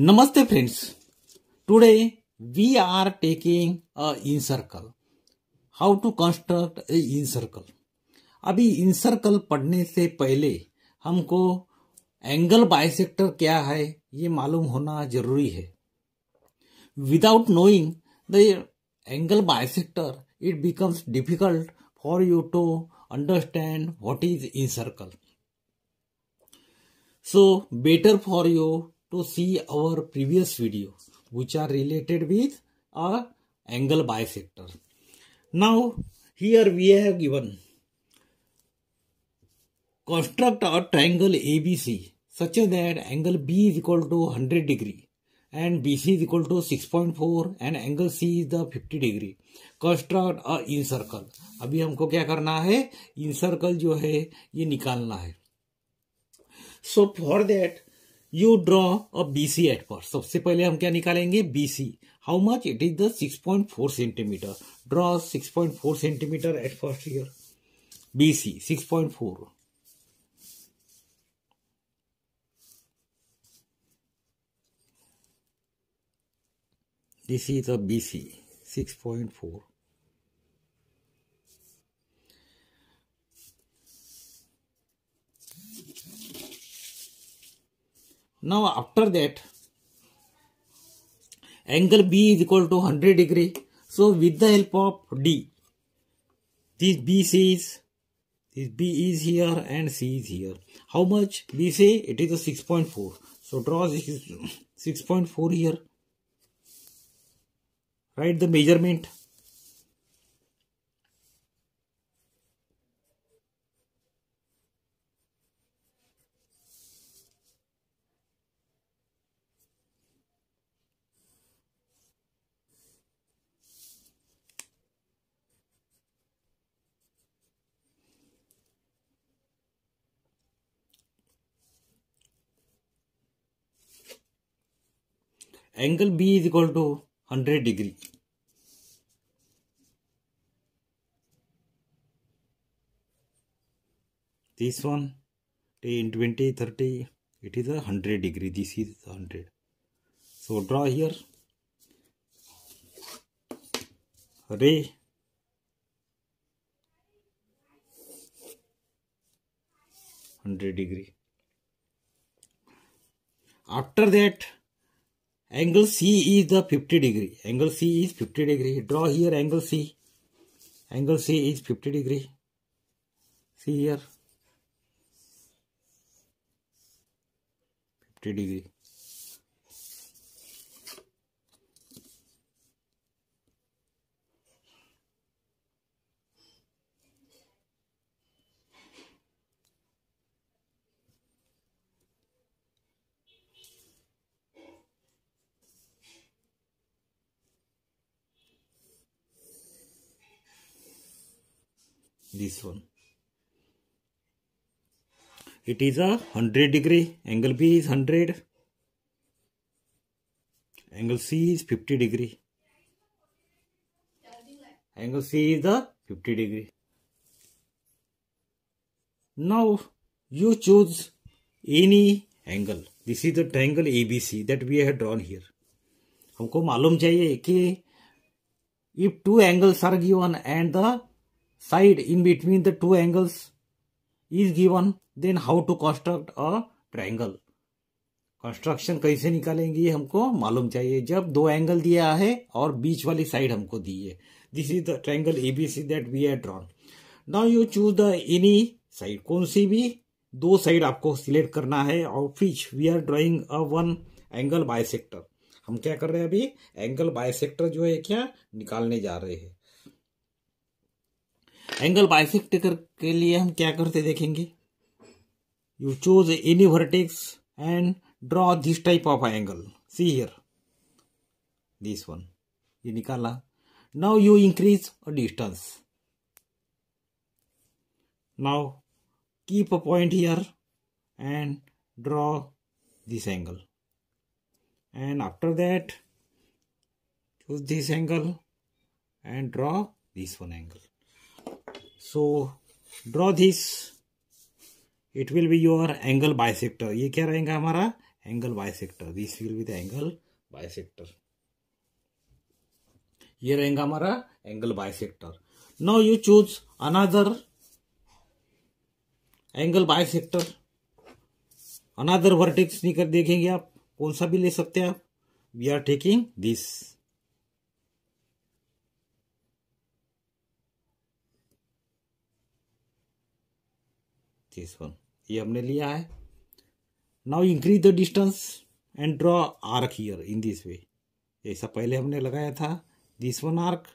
नमस्ते friends today we are taking a incircle how to construct a incircle अभी इन circle पढ़ने से पहले हमको एंगल बायसेक्टर क्या है ये मालूम होना जरूरी है without knowing the angle bisector it becomes difficult for you to understand what is incircle so better for you to see our previous videos which are related with a angle bisector. Now here we have given construct a triangle ABC such as that angle B is equal to 100 degree and BC is equal to 6.4 and angle C is the 50 degree. Construct a in circle. abhi humko kya karna hai in circle jo hai ye nikalna hai so for that you draw a BC at first सबसे पहले हम क्या निकालेंगे BC how much it is the six point four centimetre draw six point four centimetre at first here see six point four is a B C six point four Now after that, angle B is equal to 100 degree. So with the help of D, this BC is, this B is here and C is here. How much? BC, it is a 6.4. So draw 6.4 here. Write the measurement. angle B is equal to 100 degree. This one 10, 20, 30, it is a 100 degree. This is 100. So draw here. Ray. Hundred degree. After that, angle C is the 50 degree angle C is 50 degree draw here angle C angle C is 50 degree see here 50 degree this one it is a 100 degree angle b is 100 angle c is 50 degree angle c is the 50 degree now you choose any angle this is the triangle abc that we have drawn here हमको मालूम चाहिए कि if two angles are given and the side in between the two angles is given then how to construct a triangle construction कैसे निकालेंगे ये हमको मालूम चाहिए जब दो एंगल दिया है और बीच वाली साइड हमको दी है this is the triangle A B C that we have drawn now you choose the any side कौन सी भी दो साइड आपको सिलेक्ट करना है और which we are drawing a one angle bisector हम क्या कर रहे हैं अभी एंगल बायसेक्टर जो है क्या निकालने जा रहे हैं एंगल कर के लिए हम क्या करते देखेंगे you choose any vertex and draw this type of angle see here this one ये निकाला now you increase a distance now keep a point here and draw this angle and after that choose this angle and draw this one angle so draw this it will be your angle bisector ये क्या रहेगा हमारा angle bisector this will be the angle sector ये रहेगा हमारा angle bisector no you choose another angle bisector another vertex निकल देखेंगे आप कौन सा भी ले सकते हैं आप we are taking this this one ये हमने लिया है now increase the distance and draw arc here in this way ऐसा पहले हमने लगाया था this one arc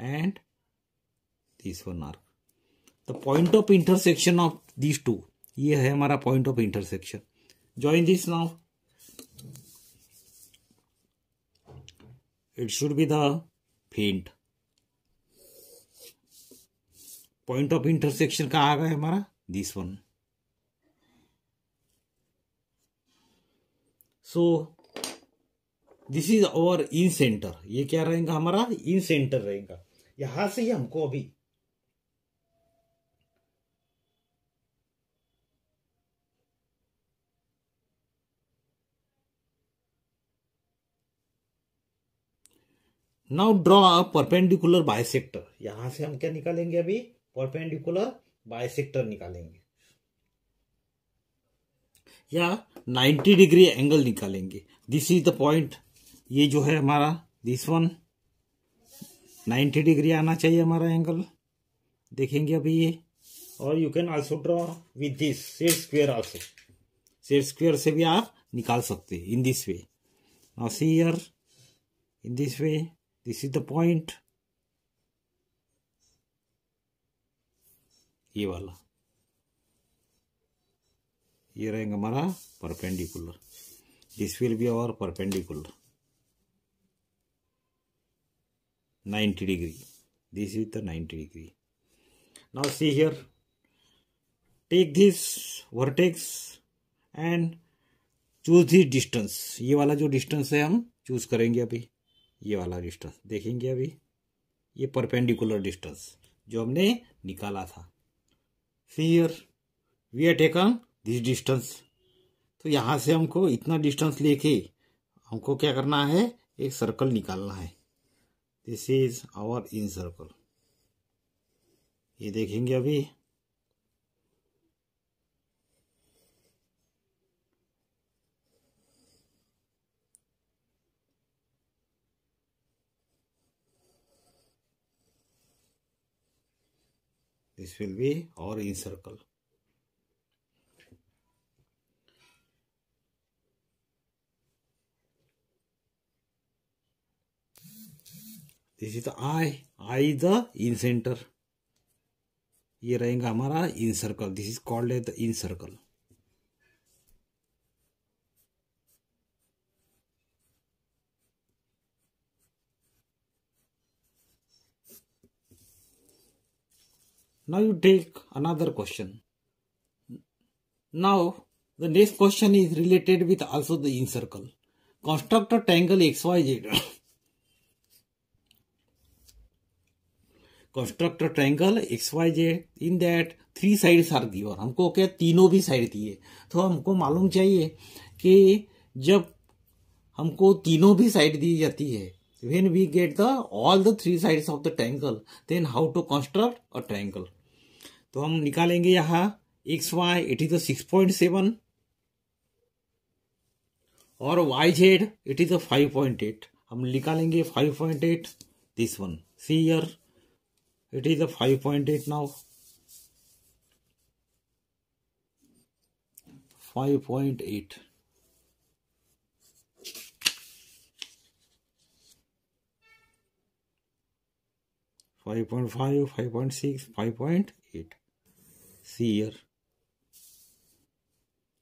and this one arc the point of intersection of this two ये है हमारा point of intersection join this now it should be the faint point of intersection कहाँ आ गया हमारा this one so this is our incentre ये क्या रहेगा हमारा इन सेंटर रहेगा यहां से ही हमको अभी now draw a perpendicular bisector यहां से हम क्या निकालेंगे अभी परपेंडिकुलर बायसेक्टर निकालेंगे या 90 डिग्री एंगल निकालेंगे दिस इज द पॉइंट ये जो है हमारा दिस वन 90 डिग्री आना चाहिए हमारा एंगल देखेंगे अभी ये और you can also draw with this set square also set square से भी आप निकाल सकते हैं in this way see in this way this is the point ये वाला ये रहेगा हमारा perpendicular this will be our perpendicular 90 degree this is the 90 degree now see here take this vertex and choose this distance ये वाला जो distance है हम चूज करेंगे अभी ये वाला डिस्टेंस देखेंगे अभी ये परपेंडिकुलर डिस्टेंस जो हमने निकाला था फिर we are taken this distance तो यहाँ से हमको इतना डिस्टेंस लेके हमको क्या करना है एक सर्कल निकालना है this is our incircle ये देखेंगे अभी this will be our in circle this is the i eye the in center ये रहेगा हमारा incircle this is called as the incircle Now you take another question. Now the next question is related with also the incircle. Construct a triangle XYZ. construct a triangle XYZ in that three sides are दी और हमको क्या तीनों भी side दिए तो हमको मालूम चाहिए कि जब हमको तीनों भी साइड दी जाती है when we get the all the three sides of the triangle then how to construct a triangle तो हम निकालेंगे यहां X Y it is six point seven और Y Z it is five point eight हम निकालेंगे five point eight this one see here it is five point eight now five point eight five point five five point six five point eight see here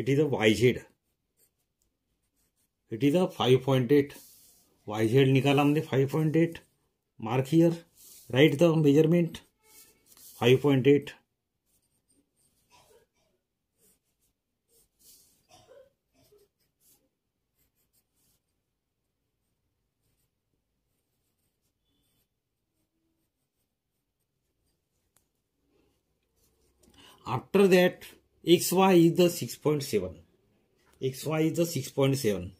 it is a yz it is a 5.8 yz nikala de 5.8 mark here write the measurement 5.8 after that xy is the 6.7 xy is the 6.7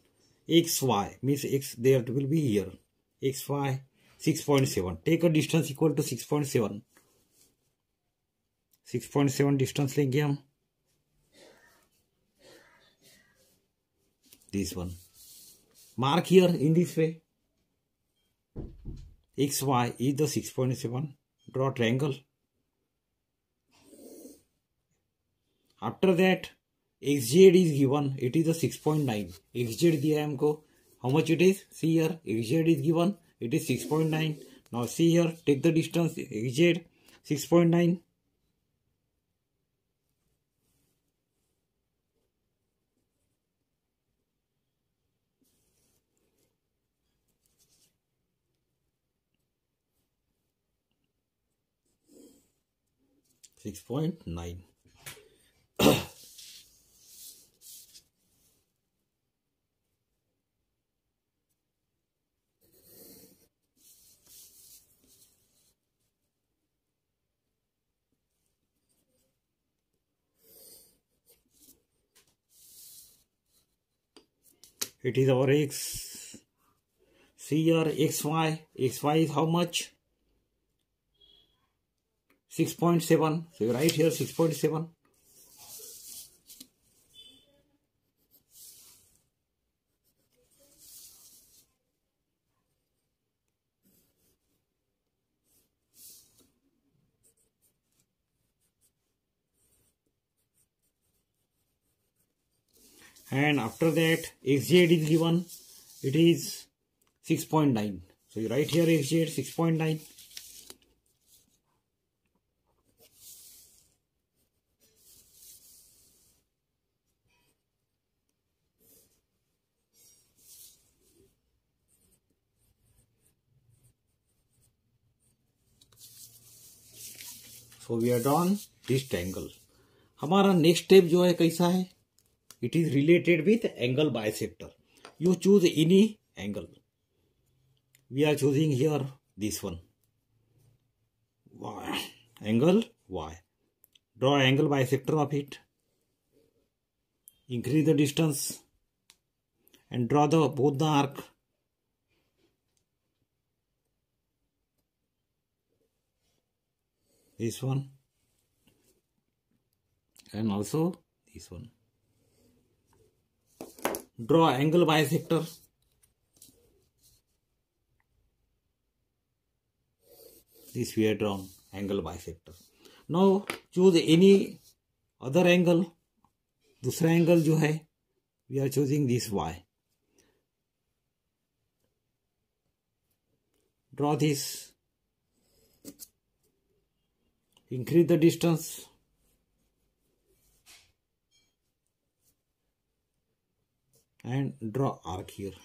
xy means x there will be here xy 6.7 take a distance equal to 6.7 6.7 distance. लेंगे हम this one mark here in this way xy is the 6.7 Draw triangle. After that, XZ is given. It is a 6.9. XZ here I How much it is? See here. XZ is given. It is 6.9. Now see here. Take the distance. XZ 6.9. Six point nine. it is our x your xy xy is how much 6.7 so you write here 6.7 and after that xz is given it is 6.9 so you write here xz 6.9 So we are done this triangle. हमारा next step जो है कैसा है It is related with angle bisector. You choose any angle. We are choosing here this one. Y. Angle Y. Draw angle bisector of it. Increase the distance. And draw the both the arc. This one. And also this one Draw angle bisector. This we have drawn angle bisector. Now choose any other angle. दूसरा angle जो है we are choosing this y. draw this increase the distance and draw arc here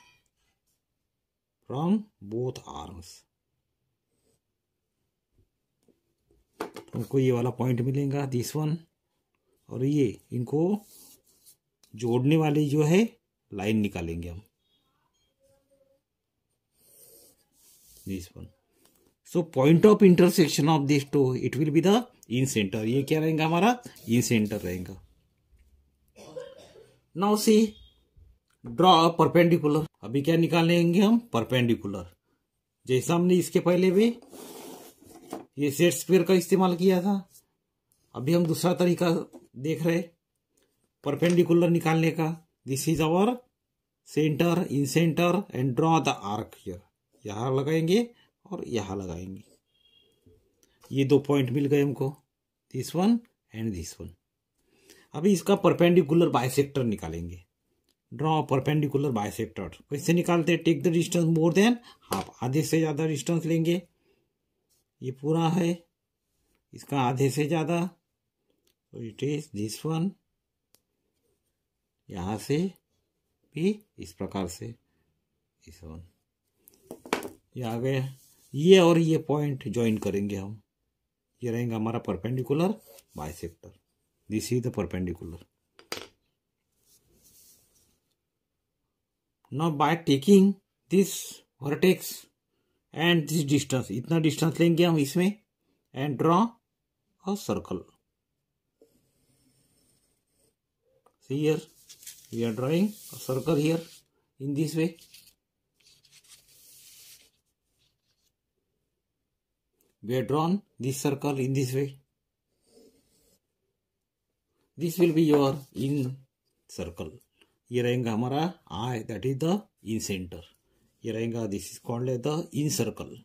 from both arms हमको ये वाला point मिलेगा this one और ये इनको जोड़ने वाली जो है लाइन निकालेंगे हम this one so point of intersection of this two it will be the incentre ये क्या रहेगा हमारा इन सेंटर रहेगा नाउ सी ड्रॉ परपेंडिकुलर अभी क्या निकालेंगे हम परपेंडिकुलर जैसा हमने इसके पहले भी ये सेट स्क्वेयर का इस्तेमाल किया था अभी हम दूसरा तरीका देख रहे परपेंडिकुलर निकालने का this is our centre incentre and draw the arc here यहाँ लगाएंगे और यहाँ लगाएंगे ये दो पॉइंट मिल गए हमको this one and this one अभी इसका परपेंडिकुलर बाइसेक्टर निकालेंगे ड्रॉ परपेंडिकुलर बाइसेक्टर कैसे निकालते हैं take the distance more than half आधे से ज़्यादा डिस्टेंस लेंगे ये पूरा है इसका आधे से ज़्यादा तो इट इज दिस वन यहाँ से भी इस प्रकार से इस वन ये आ गया ये और ये पॉइंट ज्वाइन करेंगे हम ये रहेंगे हमारा perpendicular bisector this is the perpendicular now by taking this vertex and this distance इतना distance लेंगे हम इसमें and draw a circle see here we are drawing a circle here in this way we have drawn this circle in this way this will be your in circle Irenga hamara I that is the in center. Irenga this is called the in circle.